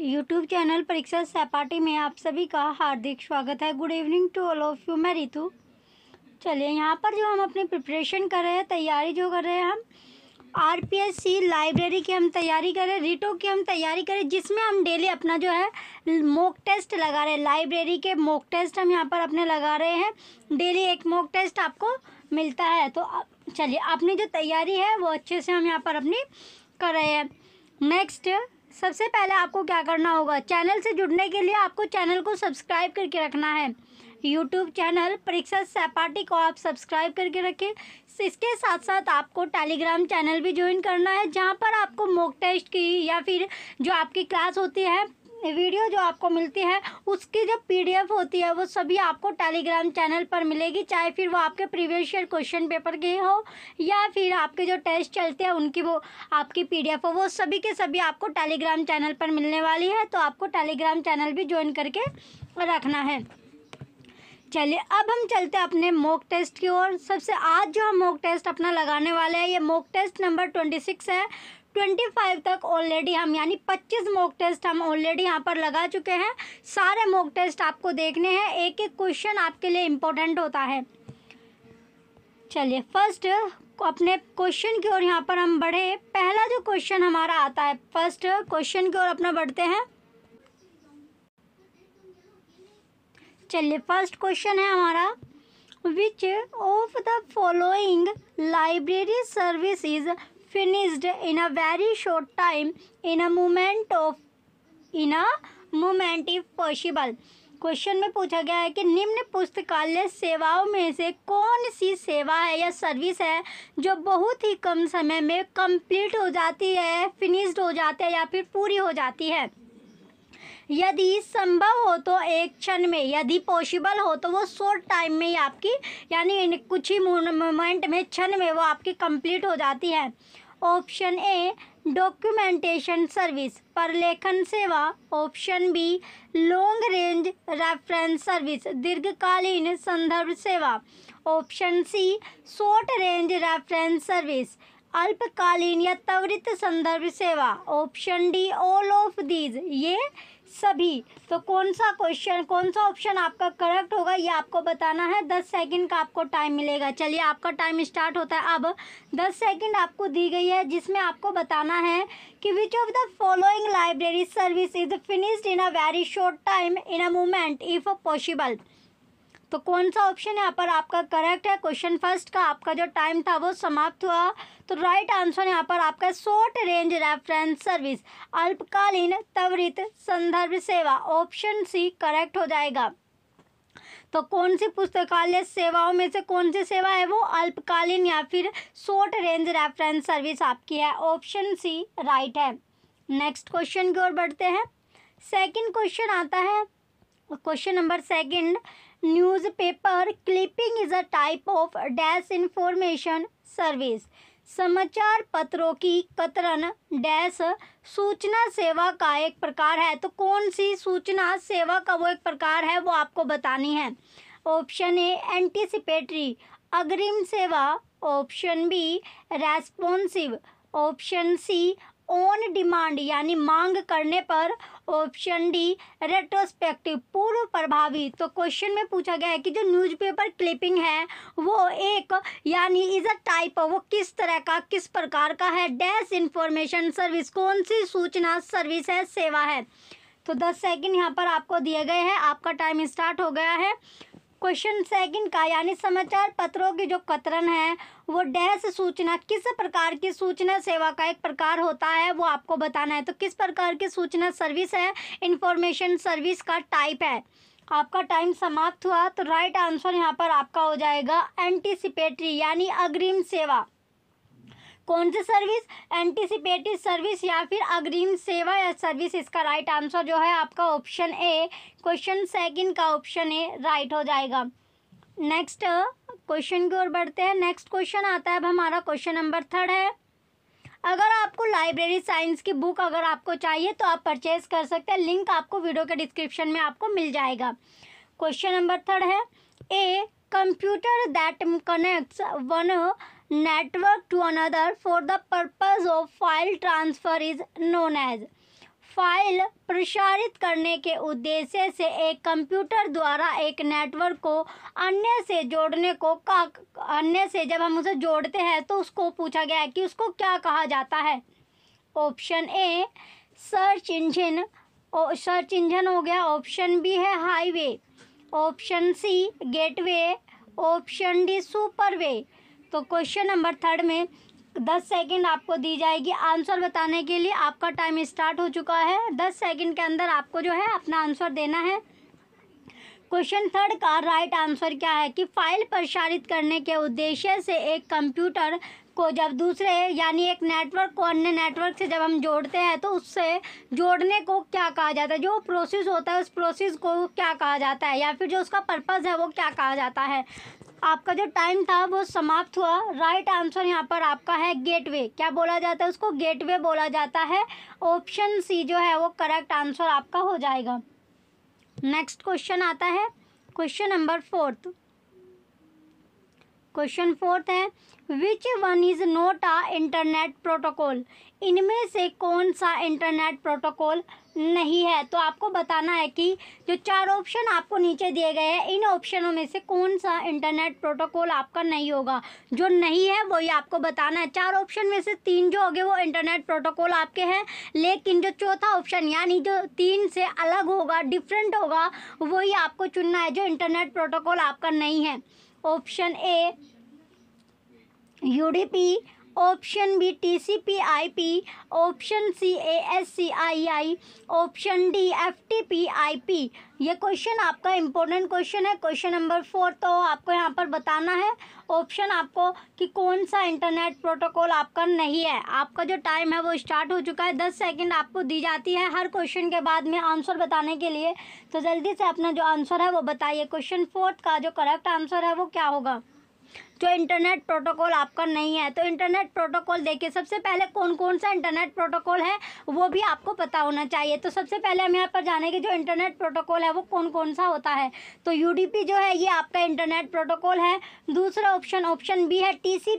YouTube channel परीक्षा सहपाठी में आप सभी का हार्दिक स्वागत है good evening to all of you मैं रितु चलिए यहाँ पर जो हम अपनी प्रिपरेशन कर रहे हैं तैयारी जो कर रहे हैं हम R P S C library की हम तैयारी करें रिटो की हम तैयारी करें जिसमें हम डेली अपना जो है मॉक टेस्ट लगा रहे हैं लाइब्रेरी के मॉक टेस्ट हम यहाँ पर अपने लगा रहे हैं डेली एक मॉक टेस्ट आपको मिलता है तो चलिए अपनी जो तैयारी है वो अच्छे से हम यहाँ पर अपनी कर रहे हैं नेक्स्ट सबसे पहले आपको क्या करना होगा चैनल से जुड़ने के लिए आपको चैनल को सब्सक्राइब करके रखना है यूट्यूब चैनल परीक्षा सहपाटी को आप सब्सक्राइब करके रखें इसके साथ साथ आपको टेलीग्राम चैनल भी ज्वाइन करना है जहाँ पर आपको मॉक टेस्ट की या फिर जो आपकी क्लास होती है वीडियो जो आपको मिलती है उसकी जो पीडीएफ होती है वो सभी आपको टेलीग्राम चैनल पर मिलेगी चाहे फिर वो आपके प्रीवियस ईयर क्वेश्चन पेपर के हो या फिर आपके जो टेस्ट चलते हैं उनकी वो आपकी पीडीएफ हो वो सभी के सभी आपको टेलीग्राम चैनल पर मिलने वाली है तो आपको टेलीग्राम चैनल भी ज्वाइन करके रखना है चलिए अब हम चलते हैं अपने मॉक टेस्ट की ओर सबसे आज जो हम मॉक टेस्ट अपना लगाने वाले हैं ये mock test number twenty six है ट्वेंटी फाइव तक ऑलरेडी हम यानी पच्चीस मॉक टेस्ट हम ऑलरेडी यहाँ पर लगा चुके हैं सारे मॉक टेस्ट आपको देखने हैं एक एक क्वेश्चन आपके लिए इम्पोर्टेंट होता है चलिए फर्स्ट अपने क्वेश्चन की ओर यहाँ पर हम बढ़े पहला जो क्वेश्चन हमारा आता है फर्स्ट क्वेश्चन की ओर अपना बढ़ते हैं चलिए फर्स्ट क्वेश्चन है हमारा which of the following library service is finished in a very short time in a moment of in a moment if possible question में पूछा गया है कि निम्न पुस्तकालय सेवाओं में से कौन सी सेवा है या सर्विस है जो बहुत ही कम समय में कंप्लीट हो जाती है फिनिश्ड हो जाती है या फिर पूरी हो जाती है यदि संभव हो तो एक क्षण में यदि पॉसिबल हो तो वो शॉर्ट टाइम में ही आपकी यानी कुछ ही मोमेंट में क्षण में वो आपकी कंप्लीट हो जाती है ऑप्शन ए डॉक्यूमेंटेशन सर्विस परलेखन सेवा option B long range reference service दीर्घकालीन संदर्भ सेवा option C short range reference service अल्पकालीन या त्वरित संदर्भ सेवा option D all of these ये सभी तो कौन सा क्वेश्चन कौन सा ऑप्शन आपका करेक्ट होगा ये आपको बताना है दस सेकंड का आपको टाइम मिलेगा चलिए आपका टाइम स्टार्ट होता है अब दस सेकंड आपको दी गई है जिसमें आपको बताना है कि which of the following library service is finished in a very short time in a moment if possible तो कौन सा ऑप्शन यहाँ पर आपका करेक्ट है क्वेश्चन फर्स्ट का आपका जो टाइम था वो समाप्त हुआ तो राइट आंसर यहाँ पर आपका शॉर्ट रेंज रेफरेंस सर्विस अल्पकालीन त्वरित संदर्भ सेवा ऑप्शन सी करेक्ट हो जाएगा तो कौन सी पुस्तकालय सेवाओं में से कौन सी सेवा है वो अल्पकालीन या फिर शॉर्ट रेंज रेफरेंस सर्विस आपकी है ऑप्शन सी राइट है नेक्स्ट क्वेश्चन की ओर बढ़ते हैं सेकेंड क्वेश्चन आता है question number second newspaper clipping is a type of dash information service समाचार पत्रों की कतरन डैश सूचना सेवा का एक प्रकार है तो कौन सी सूचना सेवा का वो एक प्रकार है वो आपको बतानी है ऑप्शन ए एंटीसिपेटरी अग्रिम सेवा option B responsive option C on demand यानी मांग करने पर ऑप्शन डी रेट्रोस्पेक्टिव पूर्व प्रभावी तो क्वेश्चन में पूछा गया है कि जो न्यूज़पेपर क्लिपिंग है वो एक यानी इज अ टाइप वो किस तरह का किस प्रकार का है डैश इंफॉर्मेशन सर्विस कौन सी सूचना सर्विस है सेवा है तो दस सेकंड यहाँ पर आपको दिए गए हैं आपका टाइम स्टार्ट हो गया है क्वेश्चन सेकंड का यानी समाचार पत्रों की जो कतरन है वो डैश सूचना किस प्रकार की सूचना सेवा का एक प्रकार होता है वो आपको बताना है तो किस प्रकार की सूचना सर्विस है इंफॉर्मेशन सर्विस का टाइप है आपका टाइम समाप्त हुआ तो राइट आंसर यहाँ पर आपका हो जाएगा एंटीसिपेटरी यानी अग्रिम सेवा कौन सी सर्विस एंटीसिपेटिव सर्विस या फिर अग्रिम सेवा या सर्विस इसका राइट आंसर जो है आपका ऑप्शन ए क्वेश्चन सेकंड का ऑप्शन ए राइट हो जाएगा नेक्स्ट क्वेश्चन की ओर बढ़ते हैं नेक्स्ट क्वेश्चन आता है अब हमारा क्वेश्चन नंबर थर्ड है अगर आपको लाइब्रेरी साइंस की बुक अगर आपको चाहिए तो आप परचेज कर सकते हैं लिंक आपको वीडियो के डिस्क्रिप्शन में आपको मिल जाएगा क्वेश्चन नंबर थर्ड है a computer that connects one network to another for the purpose of file transfer is known as file प्रसारित करने के उद्देश्य से एक कंप्यूटर द्वारा एक नेटवर्क को अन्य से जोड़ने को का अन्य से जब हम उसे जोड़ते हैं तो उसको पूछा गया है कि उसको क्या कहा जाता है option A search engine search engine हो गया ऑप्शन बी है highway option C gateway option D superway तो क्वेश्चन नंबर थर्ड में दस सेकंड आपको दी जाएगी आंसर बताने के लिए आपका टाइम स्टार्ट हो चुका है दस सेकंड के अंदर आपको जो है अपना आंसर देना है क्वेश्चन थर्ड का राइट आंसर क्या है कि फाइल प्रसारित करने के उद्देश्य से एक कंप्यूटर को जब दूसरे यानी एक नेटवर्क को अन्य नेटवर्क से जब हम जोड़ते हैं तो उससे जोड़ने को क्या कहा जाता है जो प्रोसेस होता है उस प्रोसेस को क्या कहा जाता है या फिर जो उसका पर्पज़ है वो क्या कहा जाता है आपका जो टाइम था वो समाप्त हुआ राइट आंसर यहाँ पर आपका है गेटवे क्या बोला जाता है उसको गेटवे बोला जाता है ऑप्शन सी जो है वो करेक्ट आंसर आपका हो जाएगा नेक्स्ट क्वेश्चन आता है question number fourth question fourth है which one is not a internet protocol इनमें से कौन सा इंटरनेट प्रोटोकॉल नहीं है तो आपको बताना है कि जो चार ऑप्शन आपको नीचे दिए गए हैं इन ऑप्शनों में से कौन सा इंटरनेट प्रोटोकॉल आपका नहीं होगा जो नहीं है वही आपको बताना है चार ऑप्शन में से तीन जो हो गए वो इंटरनेट प्रोटोकॉल आपके हैं लेकिन जो चौथा ऑप्शन यानी जो तीन से अलग होगा डिफरेंट होगा वही आपको चुनना है जो इंटरनेट प्रोटोकॉल आपका नहीं है option A UDP option B T C P I P option C A S C I I option D F T P I P ये क्वेश्चन आपका इंपॉर्टेंट क्वेश्चन है क्वेश्चन नंबर फोर तो आपको यहाँ पर बताना है ऑप्शन आपको कि कौन सा इंटरनेट प्रोटोकॉल आपका नहीं है आपका जो टाइम है वो स्टार्ट हो चुका है दस सेकंड आपको दी जाती है हर क्वेश्चन के बाद में आंसर बताने के लिए तो जल्दी से अपना जो आंसर है वो बताइए क्वेश्चन फोर्थ का जो करेक्ट आंसर है वो क्या होगा जो इंटरनेट प्रोटोकॉल आपका नहीं है तो इंटरनेट प्रोटोकॉल देखिए सबसे पहले कौन कौन सा इंटरनेट प्रोटोकॉल है वो भी आपको पता होना चाहिए तो सबसे पहले हम यहाँ पर जाने के जो इंटरनेट प्रोटोकॉल है वो कौन कौन सा होता है तो यू जो है ये आपका इंटरनेट प्रोटोकॉल है दूसरा ऑप्शन ऑप्शन बी है टी सी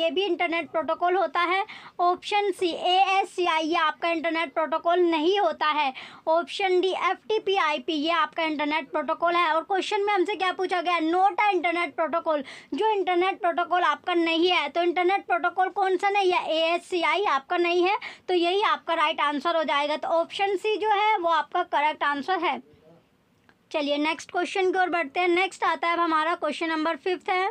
ये भी इंटरनेट प्रोटोकॉल होता है option C A S C आई ये आपका इंटरनेट प्रोटोकॉल नहीं होता है option D F T P I P ये आपका इंटरनेट प्रोटोकॉल है और क्वेश्चन में हमसे क्या पूछा गया नोट इंटरनेट प्रोटोकॉल जो इंटरनेट प्रोटोकॉल आपका नहीं है तो इंटरनेट प्रोटोकॉल कौन सा नहीं है ए एस सी आई आपका नहीं है तो यही आपका राइट आंसर हो जाएगा तो ऑप्शन सी जो है वो आपका करेक्ट आंसर है चलिए नेक्स्ट क्वेश्चन की ओर बढ़ते हैं नेक्स्ट आता है हमारा क्वेश्चन नंबर फिफ्थ है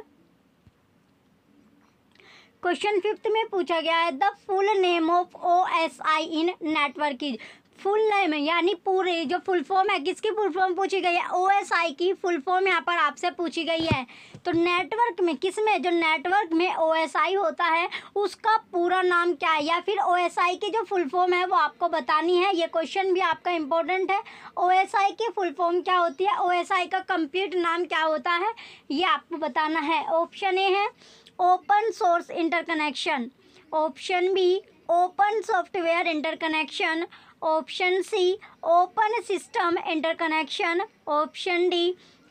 क्वेश्चन फिफ्थ में पूछा गया है the full name of O S I in network is full name है यानी पूरे जो फुल फॉर्म है किसकी फुल फॉर्म पूछी गई है ओ एस आई की फुल फॉर्म यहाँ पर आपसे पूछी गई है तो नेटवर्क में किस में जो नेटवर्क में ओ एस आई होता है उसका पूरा नाम क्या है या फिर ओ एस आई की जो फुल फॉर्म है वो आपको बतानी है ये क्वेश्चन भी आपका इम्पोर्टेंट है ओ एस आई की फुल फॉर्म क्या होती है ओ एस आई का कंप्लीट नाम क्या होता है ये आपको बताना है ऑप्शन ए है open source interconnection option B open software interconnection option C open system interconnection option D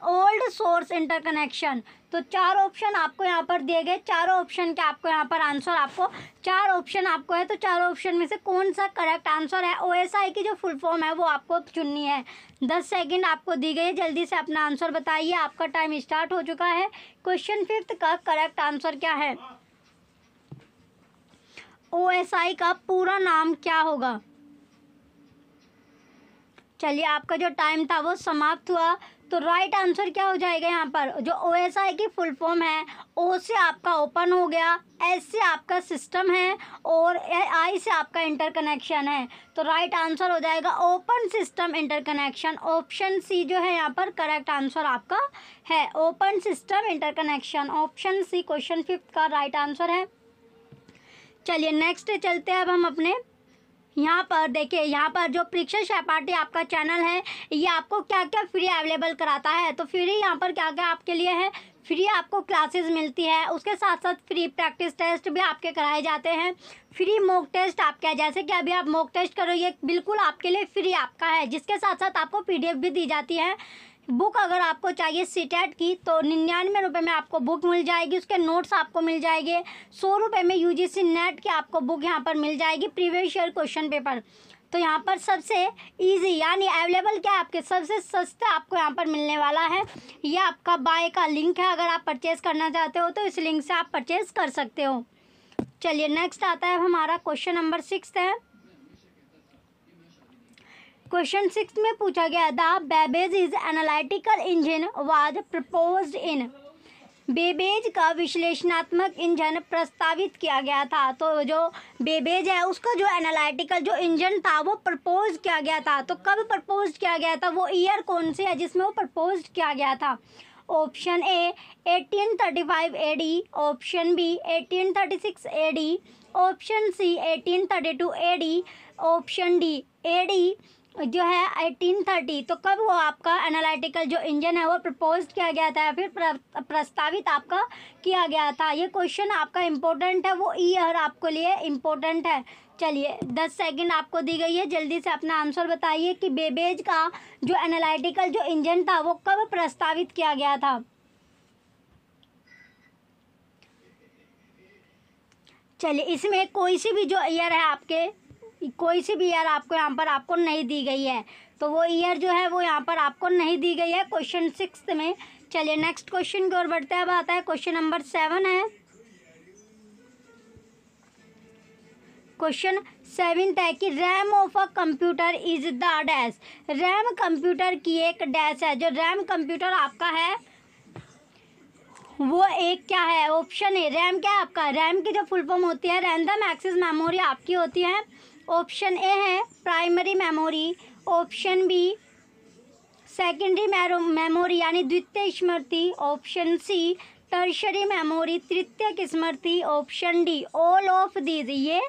old source interconnection तो चार ऑप्शन आपको यहाँ पर दिए गए चारों ऑप्शन के आपको यहाँ पर आंसर आपको चार ऑप्शन आपको है तो चारों ऑप्शन में से कौन सा करेक्ट आंसर है आई की जो फुल फॉर्म है वो आपको चुननी है दस सेकंड आपको दी गई है जल्दी से अपना आंसर बताइए आपका टाइम स्टार्ट हो चुका है क्वेश्चन फिफ्थ का करेक्ट आंसर क्या है आई का पूरा नाम क्या होगा चलिए आपका जो टाइम था वो समाप्त हुआ तो राइट आंसर क्या हो जाएगा यहाँ पर जो ओ एस आई की फुल फॉर्म है ओ से आपका ओपन हो गया एस से आपका सिस्टम है और आई से आपका इंटर कनेक्शन है तो राइट आंसर हो जाएगा open system interconnection option C जो है यहाँ पर करेक्ट आंसर आपका है open system interconnection option C question fifth का राइट आंसर है चलिए नेक्स्ट चलते हैं अब हम अपने यहाँ पर देखिए यहाँ पर जो परीक्षा सहपाठी आपका चैनल है ये आपको क्या क्या फ्री अवेलेबल कराता है तो फ्री यहाँ पर क्या क्या आपके लिए है फ्री आपको क्लासेस मिलती है उसके साथ साथ फ्री प्रैक्टिस टेस्ट भी आपके कराए जाते हैं फ्री मॉक टेस्ट आपके है जैसे कि अभी आप मॉक टेस्ट करो ये बिल्कुल आपके लिए फ्री आपका है जिसके साथ साथ आपको पी भी दी जाती है बुक अगर आपको चाहिए सीटेट की तो निन्यानवे रुपये में आपको बुक मिल जाएगी उसके नोट्स आपको मिल जाएंगे सौ रुपये में यू नेट की आपको बुक यहाँ पर मिल जाएगी प्रीवियस ईयर क्वेश्चन पेपर तो यहाँ पर सबसे इजी यानी अवेलेबल क्या है आपके सबसे सस्ता आपको यहाँ पर मिलने वाला है यह आपका बाय का लिंक है अगर आप परचेज़ करना चाहते हो तो इस लिंक से आप परचेज़ कर सकते हो चलिए नेक्स्ट आता है हमारा क्वेश्चन नंबर सिक्स है क्वेश्चन सिक्स में पूछा गया the Babbage is analytical engine was propose in Babbage का विश्लेषणात्मक इंजन प्रस्तावित किया गया था तो जो बेबेज है उसका जो एनालिटिकल जो इंजन था वो प्रपोज किया गया था तो कब प्रपोज किया गया था वो ईयर कौन से है जिसमें वो प्रपोज किया गया था option A 1835 AD option B 1836 AD option C 1832 AD option D AD जो है 1830 तो कब वो आपका एनालिटिकल जो इंजन है वो प्रपोज किया गया था फिर प्रस्तावित आपका किया गया था ये क्वेश्चन आपका इम्पोर्टेंट है वो ईयर आपको लिए इम्पोर्टेंट है चलिए दस सेकंड आपको दी गई है जल्दी से अपना आंसर बताइए कि बेबेज का जो एनालिटिकल जो इंजन था वो कब प्रस्तावित किया गया था चलिए इसमें कोई सी भी जो ईयर है आपके कोई सी भी ईयर आपको यहाँ पर आपको नहीं दी गई है तो वो ईयर जो है वो यहाँ पर आपको नहीं दी गई है क्वेश्चन सिक्स में चलिए नेक्स्ट क्वेश्चन की ओर बढ़ते हैं अब आता है क्वेश्चन नंबर सेवन है क्वेश्चन सेवेंथ है कि RAM of a computer is the dash RAM computer की एक डैश है जो रैम कंप्यूटर आपका है वो एक क्या है ऑप्शन है रैम क्या है आपका रैम की जो फुल फॉर्म होती है रैंडम एक्सेस मेमोरी आपकी होती है ऑप्शन ए है primary memory option B secondary memory यानी द्वितीय स्मृति ऑप्शन सी टर्शरी मेमोरी तृतीय स्मृति option D all of these ये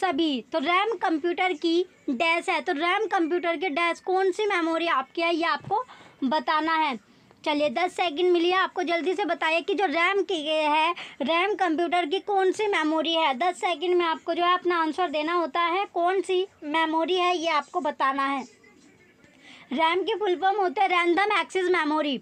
सभी तो रैम कंप्यूटर की डैश है तो रैम कंप्यूटर के डैश कौन सी मेमोरी आपकी है ये आपको बताना है चलिए दस सेकंड मिलिए आपको जल्दी से बताइए कि जो रैम की है रैम कंप्यूटर की कौन सी मेमोरी है दस सेकंड में आपको जो है अपना आंसर देना होता है कौन सी मेमोरी है ये आपको बताना है रैम की फुल फॉर्म होते हैं रैंडम एक्सेस मेमोरी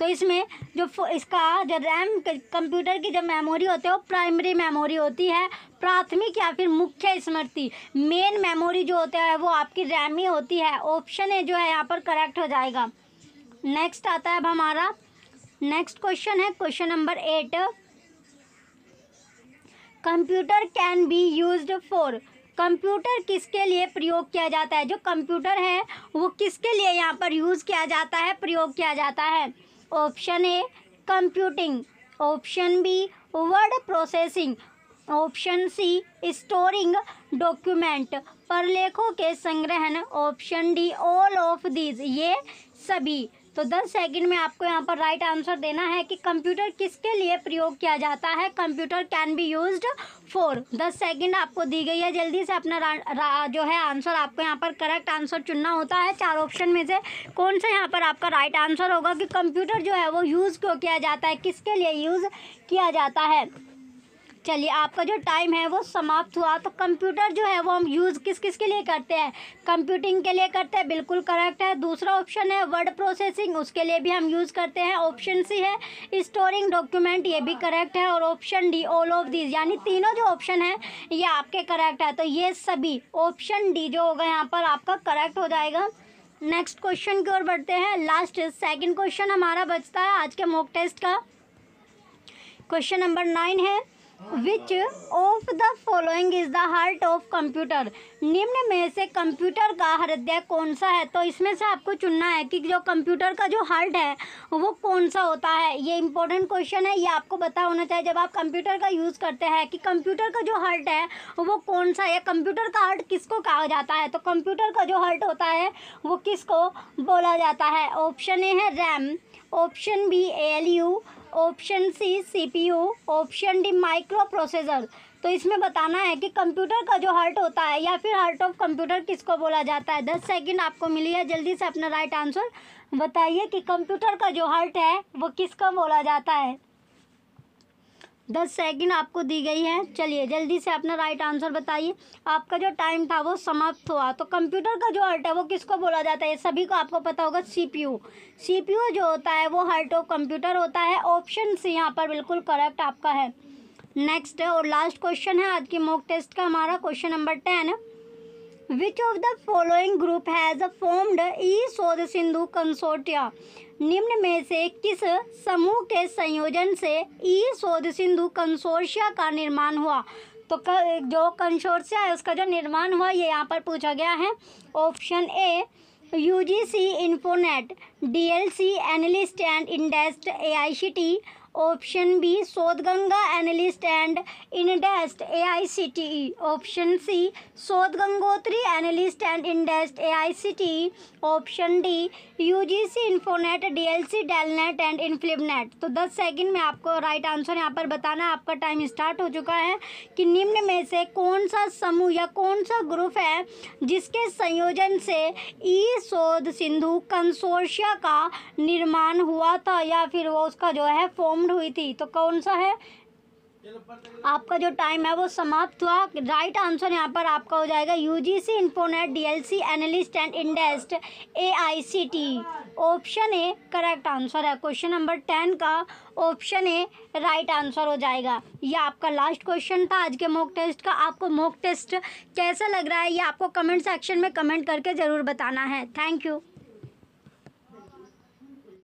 तो इसमें जो इसका जो रैम कंप्यूटर की जो मेमोरी होती है वो प्राइमरी मेमोरी होती है प्राथमिक या फिर मुख्य स्मृति मेन मेमोरी जो होता है वो आपकी रैम ही होती है ऑप्शन है जो है यहाँ पर करेक्ट हो जाएगा नेक्स्ट आता है अब हमारा नेक्स्ट क्वेश्चन है question number eight computer can be used for computer किसके लिए प्रयोग किया जाता है जो कंप्यूटर है वो किसके लिए यहाँ पर यूज़ किया जाता है प्रयोग किया जाता है option A computing option B word processing option C storing document परलेखों के संग्रहण option D all of these ये सभी तो 10 सेकंड में आपको यहाँ पर राइट आंसर देना है कि कंप्यूटर किसके लिए प्रयोग किया जाता है computer can be used for दस सेकंड आपको दी गई है जल्दी से अपना रा, रा, जो है आंसर आपको यहाँ पर करेक्ट आंसर चुनना होता है चार ऑप्शन में से कौन सा यहाँ पर आपका राइट आंसर होगा कि कंप्यूटर जो है वो यूज़ क्यों किया जाता है किसके लिए यूज़ किया जाता है चलिए आपका जो टाइम है वो समाप्त हुआ तो कंप्यूटर जो है वो हम यूज़ किस किस के लिए करते हैं कंप्यूटिंग के लिए करते हैं बिल्कुल करेक्ट है दूसरा ऑप्शन है वर्ड प्रोसेसिंग उसके लिए भी हम यूज़ करते हैं ऑप्शन सी है स्टोरिंग डॉक्यूमेंट ये भी करेक्ट है और option D all of these यानी तीनों जो ऑप्शन है ये आपके करेक्ट है तो ये सभी ऑप्शन डी जो होगा यहाँ पर आपका करेक्ट हो जाएगा नेक्स्ट क्वेश्चन की ओर बढ़ते हैं लास्ट सेकेंड क्वेश्चन हमारा बचता है आज के मॉक टेस्ट का क्वेश्चन नंबर नाइन है which of the following is the heart of computer निम्न में से कंप्यूटर का हृदय कौन सा है तो इसमें से आपको चुनना है कि जो कंप्यूटर का जो हार्ट है वो कौन सा होता है ये इंपॉर्टेंट क्वेश्चन है ये आपको पता होना चाहिए जब आप कंप्यूटर का यूज़ करते हैं कि कंप्यूटर का जो हार्ट है वो कौन सा है कंप्यूटर का हार्ट किसको कहा जाता है तो कंप्यूटर का जो हार्ट होता है वो किसको बोला जाता है ऑप्शन ए है RAM option B L U option C CPU option D microprocessor तो इसमें बताना है कि कंप्यूटर का जो हार्ट होता है या फिर हार्ट ऑफ कंप्यूटर किसको बोला जाता है दस सेकंड आपको मिली है जल्दी से अपना राइट आंसर बताइए कि कंप्यूटर का जो हार्ट है वो किसका बोला जाता है दस सेकंड आपको दी गई है चलिए जल्दी से अपना राइट आंसर बताइए आपका जो टाइम था वो समाप्त हुआ तो कंप्यूटर का जो हर्ट है वो किसको बोला जाता है सभी को आपको पता होगा सीपीयू सीपीयू जो होता है वो हर्ट ऑफ कंप्यूटर होता है ऑप्शन से यहाँ पर बिल्कुल करेक्ट आपका है नेक्स्ट और लास्ट क्वेश्चन है आज की मॉक टेस्ट का हमारा question number ten which of the following group has formed E Shodh Sindhu consortia निम्न में से किस समूह के संयोजन से ई सोध सिंधु कंसोर्शिया का निर्माण हुआ तो कर, जो कंसोर्शिया है उसका जो निर्माण हुआ ये यहाँ पर पूछा गया है option A U G C Infonet D L C analyst and INDEST A I C T option B Shodhganga analyst and INDEST A I C T E option C Shodh Gangotri analyst and INDEST A I C T E option D U G C Infonet D L C DELNET and INFLIBNET तो दस second में आपको right answer यहाँ पर बताना आपका time start हो चुका है कि निम्न में से कौन सा समूह या कौन सा ग्रुप है जिसके संयोजन से ई शोध सिंधु कंसोर्शिया का निर्माण हुआ था या फिर वो उसका जो है फॉर्म फॉर्म्ड हुई थी तो कौन सा है आपका जो टाइम है वो समाप्त हुआ राइट आंसर यहाँ पर आपका हो जाएगा UGC Infonet DLC analyst and INDEST AICT option A correct answer है क्वेश्चन नंबर टेन का ऑप्शन ए राइट आंसर हो जाएगा ये आपका लास्ट क्वेश्चन था आज के मॉक टेस्ट का आपको मॉक टेस्ट कैसा लग रहा है ये आपको कमेंट सेक्शन में कमेंट करके ज़रूर बताना है थैंक यू